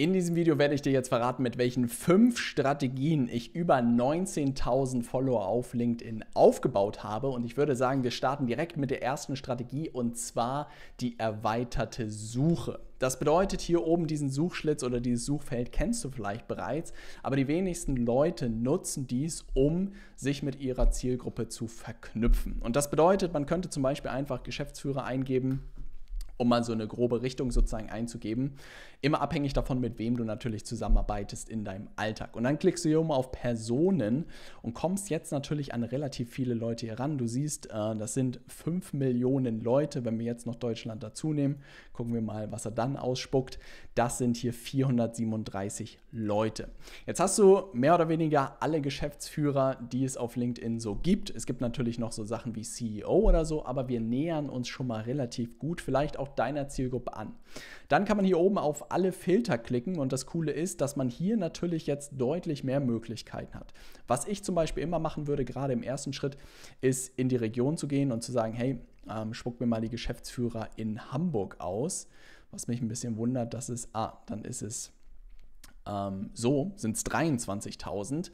In diesem Video werde ich dir jetzt verraten, mit welchen fünf Strategien ich über 19.000 Follower auf LinkedIn aufgebaut habe. Und ich würde sagen, wir starten direkt mit der ersten Strategie und zwar die erweiterte Suche. Das bedeutet, hier oben diesen Suchschlitz oder dieses Suchfeld kennst du vielleicht bereits, aber die wenigsten Leute nutzen dies, um sich mit ihrer Zielgruppe zu verknüpfen. Und das bedeutet, man könnte zum Beispiel einfach Geschäftsführer eingeben um mal so eine grobe Richtung sozusagen einzugeben. Immer abhängig davon, mit wem du natürlich zusammenarbeitest in deinem Alltag. Und dann klickst du hier oben auf Personen und kommst jetzt natürlich an relativ viele Leute hier ran. Du siehst, äh, das sind 5 Millionen Leute. Wenn wir jetzt noch Deutschland dazu nehmen, gucken wir mal, was er dann ausspuckt. Das sind hier 437 Leute. Jetzt hast du mehr oder weniger alle Geschäftsführer, die es auf LinkedIn so gibt. Es gibt natürlich noch so Sachen wie CEO oder so, aber wir nähern uns schon mal relativ gut. Vielleicht auch auch deiner Zielgruppe an. Dann kann man hier oben auf alle Filter klicken und das Coole ist, dass man hier natürlich jetzt deutlich mehr Möglichkeiten hat. Was ich zum Beispiel immer machen würde, gerade im ersten Schritt, ist in die Region zu gehen und zu sagen, hey, ähm, spuck mir mal die Geschäftsführer in Hamburg aus. Was mich ein bisschen wundert, dass es, ah, dann ist es ähm, so sind es 23.000.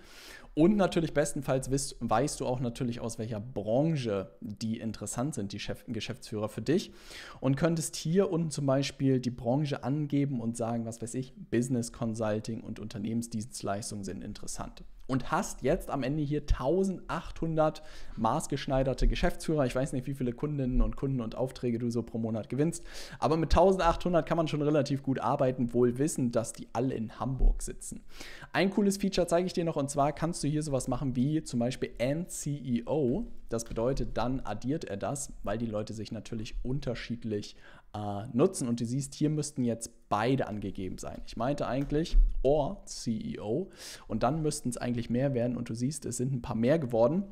Und natürlich bestenfalls weißt, weißt du auch natürlich, aus welcher Branche die interessant sind, die Chef, Geschäftsführer für dich. Und könntest hier unten zum Beispiel die Branche angeben und sagen, was weiß ich, Business Consulting und Unternehmensdienstleistungen sind interessant und hast jetzt am Ende hier 1800 maßgeschneiderte Geschäftsführer. Ich weiß nicht, wie viele Kundinnen und Kunden und Aufträge du so pro Monat gewinnst, aber mit 1800 kann man schon relativ gut arbeiten, wohl wissend, dass die alle in Hamburg sitzen. Ein cooles Feature zeige ich dir noch und zwar kannst du hier sowas machen wie zum Beispiel End CEO. Das bedeutet, dann addiert er das, weil die Leute sich natürlich unterschiedlich äh, nutzen. Und du siehst, hier müssten jetzt beide angegeben sein. Ich meinte eigentlich or CEO und dann müssten es eigentlich mehr werden. Und du siehst, es sind ein paar mehr geworden,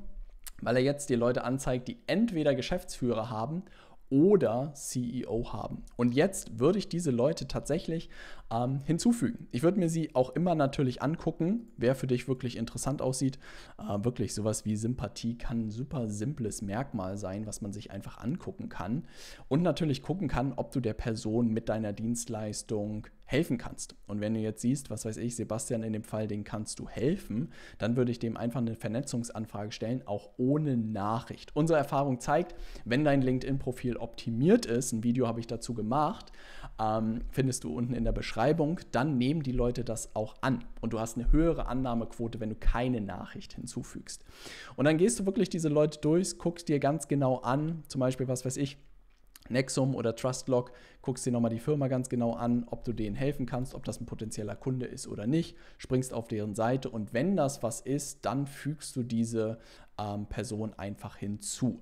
weil er jetzt die Leute anzeigt, die entweder Geschäftsführer haben oder CEO haben. Und jetzt würde ich diese Leute tatsächlich ähm, hinzufügen. Ich würde mir sie auch immer natürlich angucken, wer für dich wirklich interessant aussieht. Äh, wirklich sowas wie Sympathie kann ein super simples Merkmal sein, was man sich einfach angucken kann und natürlich gucken kann, ob du der Person mit deiner Dienstleistung helfen kannst. Und wenn du jetzt siehst, was weiß ich, Sebastian in dem Fall, den kannst du helfen, dann würde ich dem einfach eine Vernetzungsanfrage stellen, auch ohne Nachricht. Unsere Erfahrung zeigt, wenn dein LinkedIn-Profil optimiert ist, ein Video habe ich dazu gemacht, ähm, findest du unten in der Beschreibung, dann nehmen die Leute das auch an. Und du hast eine höhere Annahmequote, wenn du keine Nachricht hinzufügst. Und dann gehst du wirklich diese Leute durch, guckst dir ganz genau an, zum Beispiel, was weiß ich, Nexum oder Trustlock, guckst dir nochmal die Firma ganz genau an, ob du denen helfen kannst, ob das ein potenzieller Kunde ist oder nicht, springst auf deren Seite und wenn das was ist, dann fügst du diese ähm, Person einfach hinzu.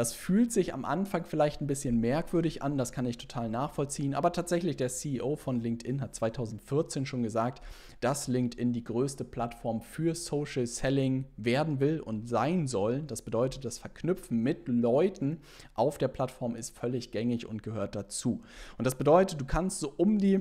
Das fühlt sich am Anfang vielleicht ein bisschen merkwürdig an, das kann ich total nachvollziehen, aber tatsächlich der CEO von LinkedIn hat 2014 schon gesagt, dass LinkedIn die größte Plattform für Social Selling werden will und sein soll. Das bedeutet, das Verknüpfen mit Leuten auf der Plattform ist völlig gängig und gehört dazu. Und das bedeutet, du kannst so um die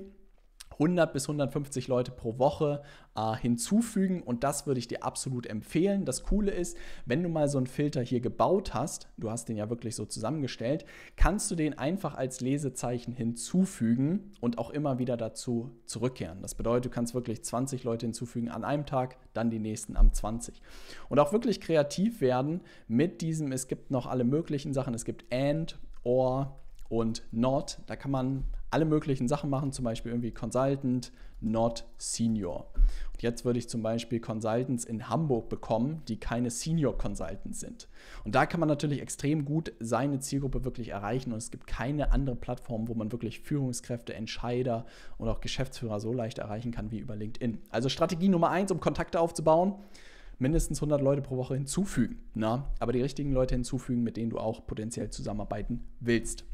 100 bis 150 Leute pro Woche äh, hinzufügen und das würde ich dir absolut empfehlen. Das Coole ist, wenn du mal so einen Filter hier gebaut hast, du hast den ja wirklich so zusammengestellt, kannst du den einfach als Lesezeichen hinzufügen und auch immer wieder dazu zurückkehren. Das bedeutet, du kannst wirklich 20 Leute hinzufügen an einem Tag, dann die nächsten am 20. Und auch wirklich kreativ werden mit diesem, es gibt noch alle möglichen Sachen, es gibt and, or, und Not. Da kann man alle möglichen Sachen machen, zum Beispiel irgendwie Consultant, not Senior. Und jetzt würde ich zum Beispiel Consultants in Hamburg bekommen, die keine Senior Consultants sind. Und da kann man natürlich extrem gut seine Zielgruppe wirklich erreichen und es gibt keine andere Plattform, wo man wirklich Führungskräfte, Entscheider und auch Geschäftsführer so leicht erreichen kann wie über LinkedIn. Also Strategie Nummer eins, um Kontakte aufzubauen mindestens 100 Leute pro Woche hinzufügen. Na? Aber die richtigen Leute hinzufügen, mit denen du auch potenziell zusammenarbeiten willst.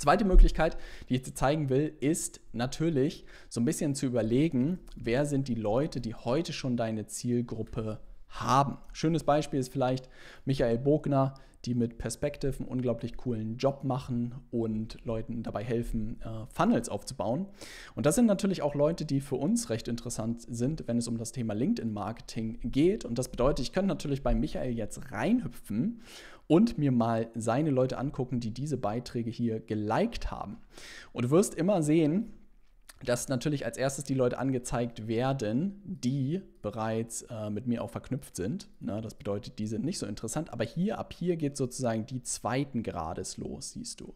Zweite Möglichkeit, die ich dir zeigen will, ist natürlich so ein bisschen zu überlegen, wer sind die Leute, die heute schon deine Zielgruppe haben. Schönes Beispiel ist vielleicht Michael Bogner, die mit Perspective einen unglaublich coolen Job machen und Leuten dabei helfen, äh, Funnels aufzubauen. Und das sind natürlich auch Leute, die für uns recht interessant sind, wenn es um das Thema LinkedIn-Marketing geht. Und das bedeutet, ich könnte natürlich bei Michael jetzt reinhüpfen und mir mal seine Leute angucken, die diese Beiträge hier geliked haben. Und du wirst immer sehen, dass natürlich als erstes die Leute angezeigt werden, die bereits äh, mit mir auch verknüpft sind. Ne? Das bedeutet, die sind nicht so interessant. Aber hier, ab hier geht sozusagen die zweiten Grades los, siehst du.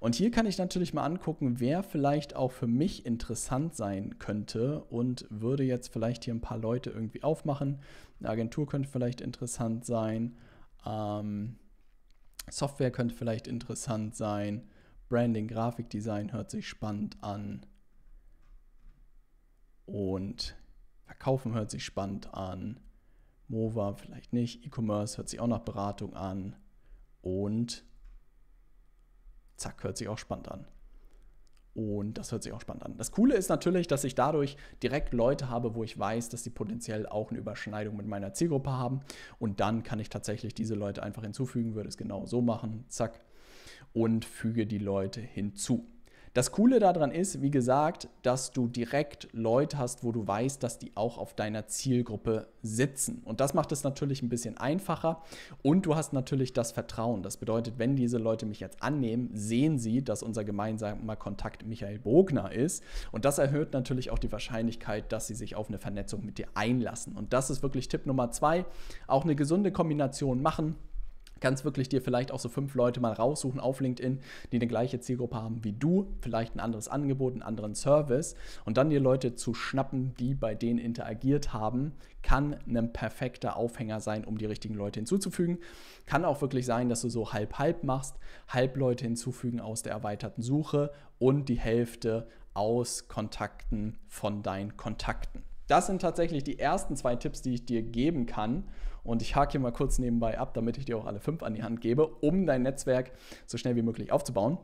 Und hier kann ich natürlich mal angucken, wer vielleicht auch für mich interessant sein könnte und würde jetzt vielleicht hier ein paar Leute irgendwie aufmachen. Eine Agentur könnte vielleicht interessant sein. Ähm, Software könnte vielleicht interessant sein. Branding, Grafikdesign hört sich spannend an. Und Verkaufen hört sich spannend an. Mova vielleicht nicht. E-Commerce hört sich auch nach Beratung an. Und zack, hört sich auch spannend an. Und das hört sich auch spannend an. Das Coole ist natürlich, dass ich dadurch direkt Leute habe, wo ich weiß, dass sie potenziell auch eine Überschneidung mit meiner Zielgruppe haben. Und dann kann ich tatsächlich diese Leute einfach hinzufügen, würde es genau so machen, zack, und füge die Leute hinzu. Das Coole daran ist, wie gesagt, dass du direkt Leute hast, wo du weißt, dass die auch auf deiner Zielgruppe sitzen. Und das macht es natürlich ein bisschen einfacher. Und du hast natürlich das Vertrauen. Das bedeutet, wenn diese Leute mich jetzt annehmen, sehen sie, dass unser gemeinsamer Kontakt Michael Bogner ist. Und das erhöht natürlich auch die Wahrscheinlichkeit, dass sie sich auf eine Vernetzung mit dir einlassen. Und das ist wirklich Tipp Nummer zwei. Auch eine gesunde Kombination machen kannst wirklich dir vielleicht auch so fünf Leute mal raussuchen auf LinkedIn, die eine gleiche Zielgruppe haben wie du, vielleicht ein anderes Angebot, einen anderen Service und dann dir Leute zu schnappen, die bei denen interagiert haben, kann ein perfekter Aufhänger sein, um die richtigen Leute hinzuzufügen. Kann auch wirklich sein, dass du so halb-halb machst, halb Leute hinzufügen aus der erweiterten Suche und die Hälfte aus Kontakten von deinen Kontakten. Das sind tatsächlich die ersten zwei Tipps, die ich dir geben kann. Und ich hake hier mal kurz nebenbei ab, damit ich dir auch alle fünf an die Hand gebe, um dein Netzwerk so schnell wie möglich aufzubauen.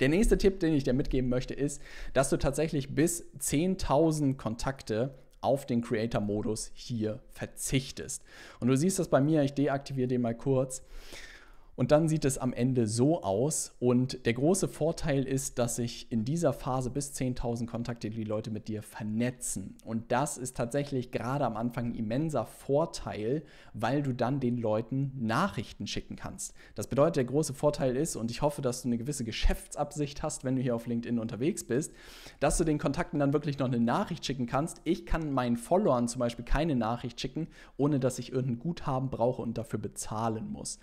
Der nächste Tipp, den ich dir mitgeben möchte, ist, dass du tatsächlich bis 10.000 Kontakte auf den Creator-Modus hier verzichtest. Und du siehst das bei mir, ich deaktiviere den mal kurz. Und dann sieht es am Ende so aus. Und der große Vorteil ist, dass sich in dieser Phase bis 10.000 Kontakte die Leute mit dir vernetzen. Und das ist tatsächlich gerade am Anfang ein immenser Vorteil, weil du dann den Leuten Nachrichten schicken kannst. Das bedeutet, der große Vorteil ist, und ich hoffe, dass du eine gewisse Geschäftsabsicht hast, wenn du hier auf LinkedIn unterwegs bist, dass du den Kontakten dann wirklich noch eine Nachricht schicken kannst. Ich kann meinen Followern zum Beispiel keine Nachricht schicken, ohne dass ich irgendein Guthaben brauche und dafür bezahlen muss.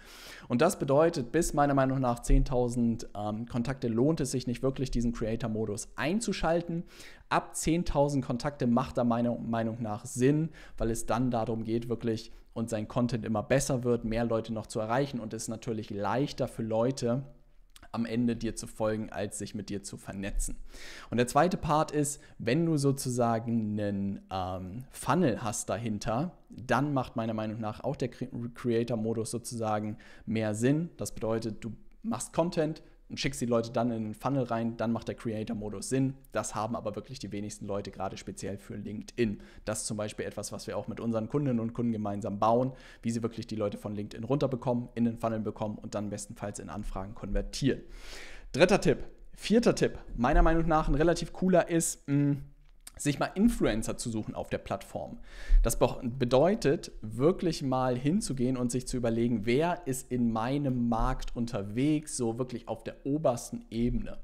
Und das bedeutet, bis meiner Meinung nach 10.000 ähm, Kontakte lohnt es sich nicht wirklich, diesen Creator-Modus einzuschalten. Ab 10.000 Kontakte macht da meiner Meinung nach Sinn, weil es dann darum geht, wirklich und sein Content immer besser wird, mehr Leute noch zu erreichen und es natürlich leichter für Leute, am Ende dir zu folgen, als sich mit dir zu vernetzen. Und der zweite Part ist, wenn du sozusagen einen ähm, Funnel hast dahinter, dann macht meiner Meinung nach auch der Creator-Modus sozusagen mehr Sinn. Das bedeutet, du machst Content, und schickst die Leute dann in den Funnel rein, dann macht der Creator-Modus Sinn. Das haben aber wirklich die wenigsten Leute, gerade speziell für LinkedIn. Das ist zum Beispiel etwas, was wir auch mit unseren Kundinnen und Kunden gemeinsam bauen, wie sie wirklich die Leute von LinkedIn runterbekommen, in den Funnel bekommen und dann bestenfalls in Anfragen konvertieren. Dritter Tipp, vierter Tipp, meiner Meinung nach ein relativ cooler ist, mh, mm, sich mal Influencer zu suchen auf der Plattform. Das bedeutet, wirklich mal hinzugehen und sich zu überlegen, wer ist in meinem Markt unterwegs, so wirklich auf der obersten Ebene.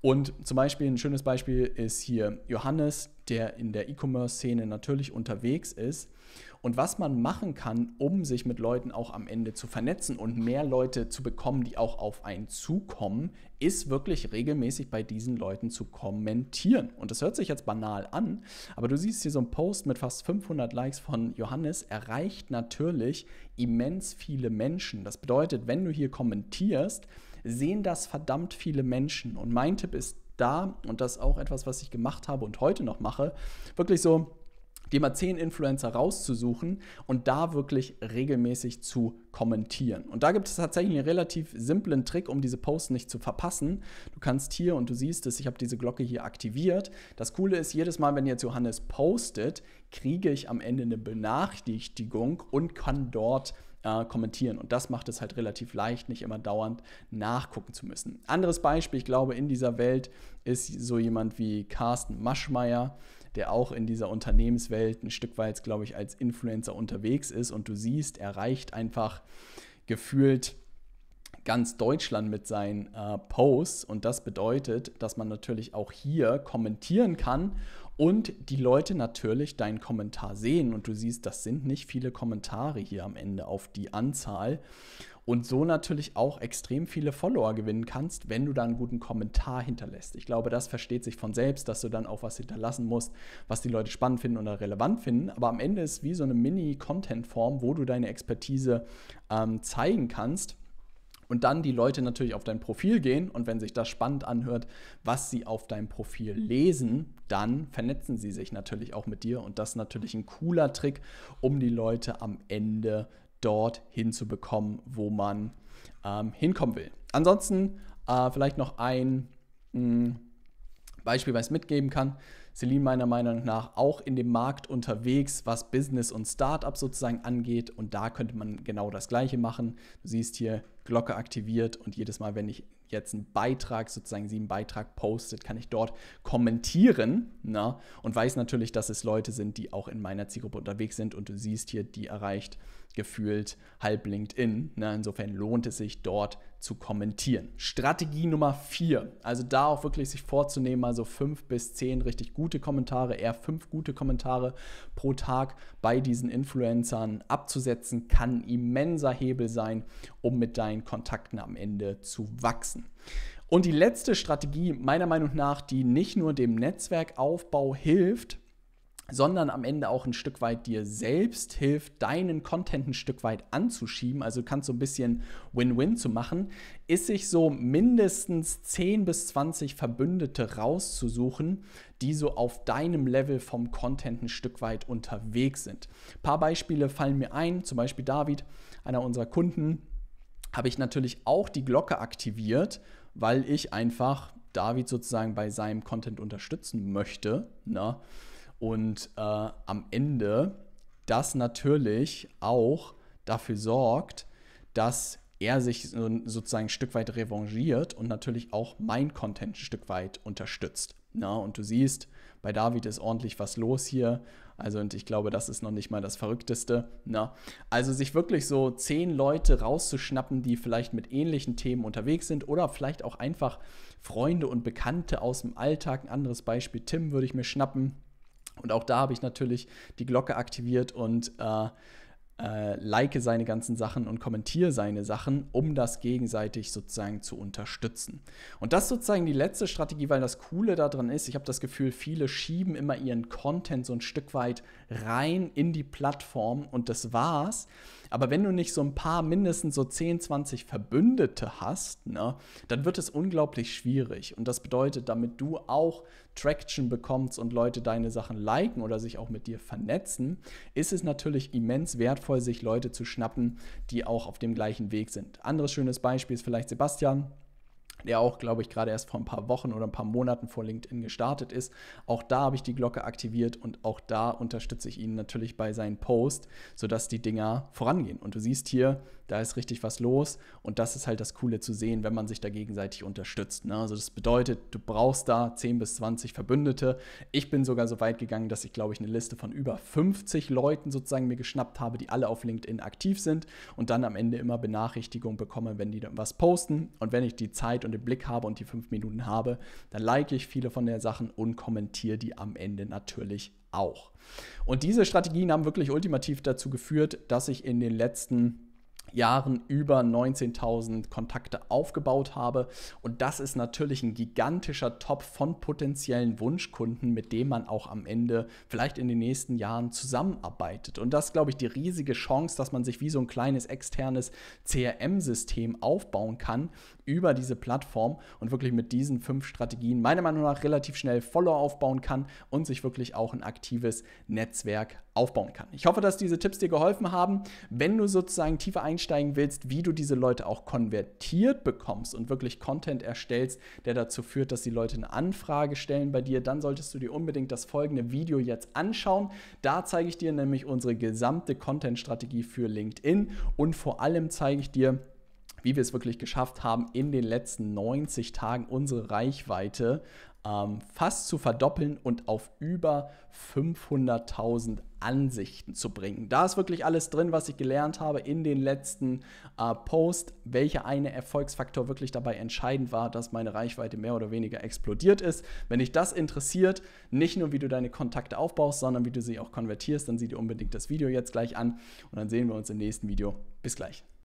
Und zum Beispiel ein schönes Beispiel ist hier Johannes, der in der E-Commerce-Szene natürlich unterwegs ist und was man machen kann, um sich mit Leuten auch am Ende zu vernetzen und mehr Leute zu bekommen, die auch auf einen zukommen, ist wirklich regelmäßig bei diesen Leuten zu kommentieren. Und das hört sich jetzt banal an, aber du siehst hier so einen Post mit fast 500 Likes von Johannes, erreicht natürlich immens viele Menschen. Das bedeutet, wenn du hier kommentierst, sehen das verdammt viele Menschen. Und mein Tipp ist da, und das ist auch etwas, was ich gemacht habe und heute noch mache, wirklich so dir mal zehn Influencer rauszusuchen und da wirklich regelmäßig zu kommentieren. Und da gibt es tatsächlich einen relativ simplen Trick, um diese Posts nicht zu verpassen. Du kannst hier, und du siehst es, ich habe diese Glocke hier aktiviert. Das Coole ist, jedes Mal, wenn jetzt Johannes postet, kriege ich am Ende eine Benachrichtigung und kann dort äh, kommentieren. Und das macht es halt relativ leicht, nicht immer dauernd nachgucken zu müssen. Anderes Beispiel, ich glaube, in dieser Welt ist so jemand wie Carsten Maschmeyer, der auch in dieser Unternehmenswelt ein Stück weit, glaube ich, als Influencer unterwegs ist und du siehst, er reicht einfach gefühlt ganz Deutschland mit seinen äh, Posts und das bedeutet, dass man natürlich auch hier kommentieren kann und die Leute natürlich deinen Kommentar sehen und du siehst, das sind nicht viele Kommentare hier am Ende auf die Anzahl und so natürlich auch extrem viele Follower gewinnen kannst, wenn du da einen guten Kommentar hinterlässt. Ich glaube, das versteht sich von selbst, dass du dann auch was hinterlassen musst, was die Leute spannend finden oder relevant finden. Aber am Ende ist es wie so eine Mini-Content-Form, wo du deine Expertise ähm, zeigen kannst und dann die Leute natürlich auf dein Profil gehen und wenn sich das spannend anhört, was sie auf deinem Profil lesen, dann vernetzen sie sich natürlich auch mit dir und das ist natürlich ein cooler Trick, um die Leute am Ende dort hinzubekommen, wo man ähm, hinkommen will. Ansonsten äh, vielleicht noch ein mh, hm, Beispiel, was ich mitgeben kann. Celine meiner Meinung nach auch in dem Markt unterwegs, was Business und Startup sozusagen angeht. Und da könnte man genau das Gleiche machen. Du siehst hier Glocke aktiviert und jedes Mal, wenn ich jetzt einen Beitrag, sozusagen sie einen Beitrag postet, kann ich dort kommentieren na? Ne? und weiß natürlich, dass es Leute sind, die auch in meiner Zielgruppe unterwegs sind und du siehst hier, die erreicht gefühlt halb LinkedIn. Na? Ne? Insofern lohnt es sich dort zu kommentieren. Strategie Nummer vier, also da auch wirklich sich vorzunehmen, also fünf bis zehn richtig gute Kommentare, eher fünf gute Kommentare pro Tag bei diesen Influencern abzusetzen, kann ein immenser Hebel sein, um mit deinen freien Kontakten am Ende zu wachsen. Und die letzte Strategie, meiner Meinung nach, die nicht nur dem Netzwerkaufbau hilft, sondern am Ende auch ein Stück weit dir selbst hilft, deinen Content ein Stück weit anzuschieben, also kannst so ein bisschen Win-Win zu machen, ist sich so mindestens 10 bis 20 Verbündete rauszusuchen, die so auf deinem Level vom Content ein Stück weit unterwegs sind. Ein paar Beispiele fallen mir ein, zum Beispiel David, einer unserer Kunden, habe ich natürlich auch die Glocke aktiviert, weil ich einfach David sozusagen bei seinem Content unterstützen möchte. Ne? Und äh, am Ende das natürlich auch dafür sorgt, dass er sich sozusagen ein Stück weit revanchiert und natürlich auch mein Content ein Stück weit unterstützt. Ne? Und du siehst, bei David ist ordentlich was los hier. Also, und ich glaube, das ist noch nicht mal das Verrückteste. Na? Ne? Also, sich wirklich so zehn Leute rauszuschnappen, die vielleicht mit ähnlichen Themen unterwegs sind oder vielleicht auch einfach Freunde und Bekannte aus dem Alltag. Ein anderes Beispiel, Tim würde ich mir schnappen. Und auch da habe ich natürlich die Glocke aktiviert und äh, äh, like seine ganzen Sachen und kommentiere seine Sachen, um das gegenseitig sozusagen zu unterstützen. Und das ist sozusagen die letzte Strategie, weil das Coole daran ist, ich habe das Gefühl, viele schieben immer ihren Content so ein Stück weit rein in die Plattform und das war's. Aber wenn du nicht so ein paar, mindestens so 10, 20 Verbündete hast, ne, dann wird es unglaublich schwierig. Und das bedeutet, damit du auch Traction bekommst und Leute deine Sachen liken oder sich auch mit dir vernetzen, ist es natürlich immens wertvoll, sich Leute zu schnappen, die auch auf dem gleichen Weg sind. Anderes schönes Beispiel ist vielleicht Sebastian der auch, glaube ich, gerade erst vor ein paar Wochen oder ein paar Monaten vor LinkedIn gestartet ist. Auch da habe ich die Glocke aktiviert und auch da unterstütze ich ihn natürlich bei seinen Posts, sodass die Dinger vorangehen. Und du siehst hier, da ist richtig was los und das ist halt das Coole zu sehen, wenn man sich da gegenseitig unterstützt. Ne? Also das bedeutet, du brauchst da 10 bis 20 Verbündete. Ich bin sogar so weit gegangen, dass ich, glaube ich, eine Liste von über 50 Leuten sozusagen mir geschnappt habe, die alle auf LinkedIn aktiv sind und dann am Ende immer Benachrichtigungen bekomme, wenn die dann was posten. Und wenn ich die Zeit und den Blick habe und die fünf Minuten habe, dann like ich viele von der Sachen und kommentiere die am Ende natürlich auch. Und diese Strategien haben wirklich ultimativ dazu geführt, dass ich in den letzten Jahren über 19.000 Kontakte aufgebaut habe. Und das ist natürlich ein gigantischer Top von potenziellen Wunschkunden, mit dem man auch am Ende vielleicht in den nächsten Jahren zusammenarbeitet. Und das ist, glaube ich, die riesige Chance, dass man sich wie so ein kleines externes CRM-System aufbauen kann, über diese Plattform und wirklich mit diesen fünf Strategien meiner Meinung nach relativ schnell Follower aufbauen kann und sich wirklich auch ein aktives Netzwerk aufbauen kann. Ich hoffe, dass diese Tipps dir geholfen haben. Wenn du sozusagen tiefer einsteigen willst, wie du diese Leute auch konvertiert bekommst und wirklich Content erstellst, der dazu führt, dass die Leute eine Anfrage stellen bei dir, dann solltest du dir unbedingt das folgende Video jetzt anschauen. Da zeige ich dir nämlich unsere gesamte Content-Strategie für LinkedIn und vor allem zeige ich dir, wie wir es wirklich geschafft haben, in den letzten 90 Tagen unsere Reichweite ähm, fast zu verdoppeln und auf über 500.000 Ansichten zu bringen. Da ist wirklich alles drin, was ich gelernt habe in den letzten äh, Post, welcher eine Erfolgsfaktor wirklich dabei entscheidend war, dass meine Reichweite mehr oder weniger explodiert ist. Wenn dich das interessiert, nicht nur wie du deine Kontakte aufbaust, sondern wie du sie auch konvertierst, dann sieh dir unbedingt das Video jetzt gleich an und dann sehen wir uns im nächsten Video. Bis gleich.